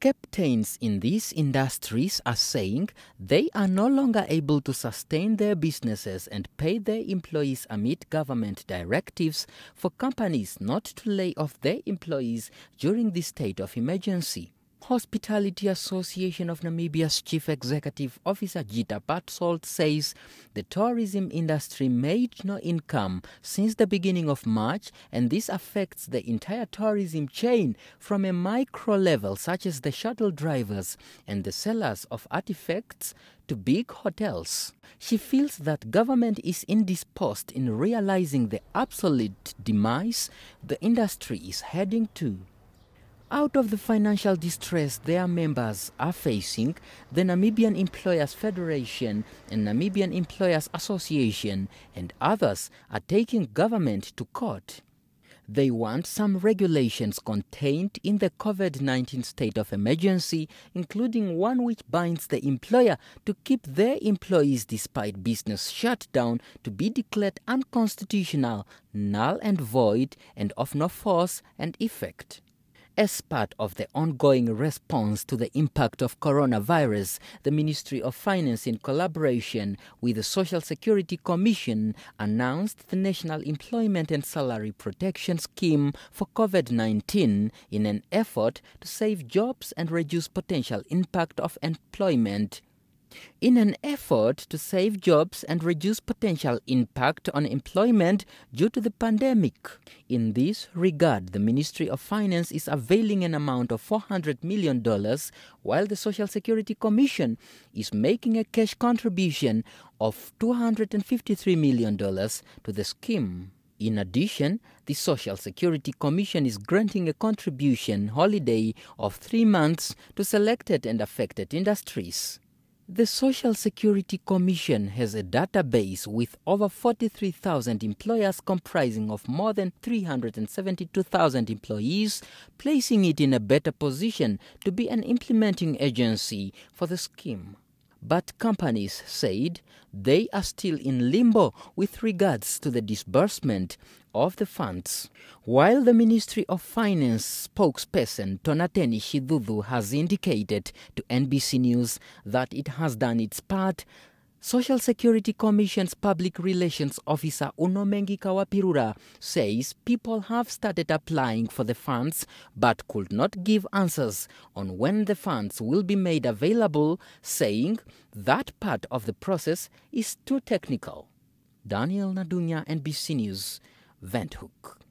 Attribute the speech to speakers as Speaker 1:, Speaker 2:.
Speaker 1: captains in these industries are saying they are no longer able to sustain their businesses and pay their employees amid government directives for companies not to lay off their employees during the state of emergency. Hospitality Association of Namibia's Chief Executive Officer Jita Patsold says the tourism industry made no income since the beginning of March, and this affects the entire tourism chain from a micro level, such as the shuttle drivers and the sellers of artifacts, to big hotels. She feels that government is indisposed in realizing the absolute demise the industry is heading to. Out of the financial distress their members are facing, the Namibian Employers Federation and Namibian Employers Association and others are taking government to court. They want some regulations contained in the COVID 19 state of emergency, including one which binds the employer to keep their employees despite business shutdown, to be declared unconstitutional, null and void, and of no force and effect. As part of the ongoing response to the impact of coronavirus, the Ministry of Finance, in collaboration with the Social Security Commission, announced the National Employment and Salary Protection Scheme for COVID 19 in an effort to save jobs and reduce potential impact of employment in an effort to save jobs and reduce potential impact on employment due to the pandemic. In this regard, the Ministry of Finance is availing an amount of $400 million, while the Social Security Commission is making a cash contribution of $253 million to the scheme. In addition, the Social Security Commission is granting a contribution holiday of three months to selected and affected industries. The Social Security Commission has a database with over 43,000 employers comprising of more than 372,000 employees, placing it in a better position to be an implementing agency for the scheme but companies said they are still in limbo with regards to the disbursement of the funds. While the Ministry of Finance spokesperson Tonateni Shidudu has indicated to NBC News that it has done its part Social Security Commission's Public Relations Officer Unomengi Kawapirura says people have started applying for the funds but could not give answers on when the funds will be made available, saying that part of the process is too technical. Daniel Nadunya, NBC News, Venthook.